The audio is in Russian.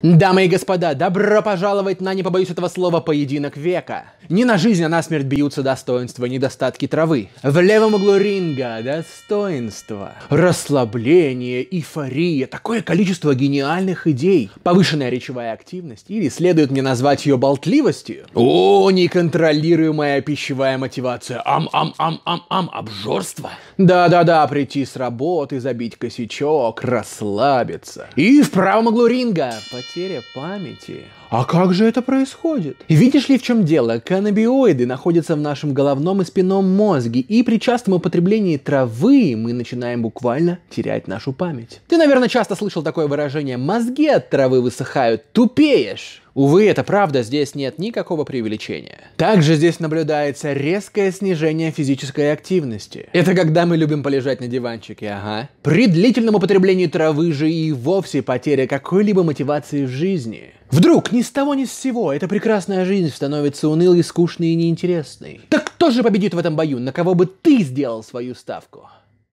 Дамы и господа, добро пожаловать на, не побоюсь этого слова, поединок века. Не на жизнь, а на смерть бьются достоинства и недостатки травы. В левом углу ринга достоинство, расслабление, эйфория, такое количество гениальных идей, повышенная речевая активность, или следует мне назвать ее болтливостью. О, неконтролируемая пищевая мотивация, ам-ам-ам-ам-ам, обжорство. Да-да-да, прийти с работы, забить косячок, расслабиться. И в правом углу ринга, потеря памяти. А как же это происходит? Видишь ли, в чем дело? Каннабиоиды находятся в нашем головном и спинном мозге, и при частом употреблении травы мы начинаем буквально терять нашу память. Ты, наверное, часто слышал такое выражение «мозги от травы высыхают, тупеешь». Увы, это правда, здесь нет никакого преувеличения. Также здесь наблюдается резкое снижение физической активности. Это когда мы любим полежать на диванчике, ага. При длительном употреблении травы же и вовсе потеря какой-либо мотивации в жизни. Вдруг ни с того ни с сего эта прекрасная жизнь становится унылой, скучной и неинтересной. Так кто же победит в этом бою? На кого бы ты сделал свою ставку?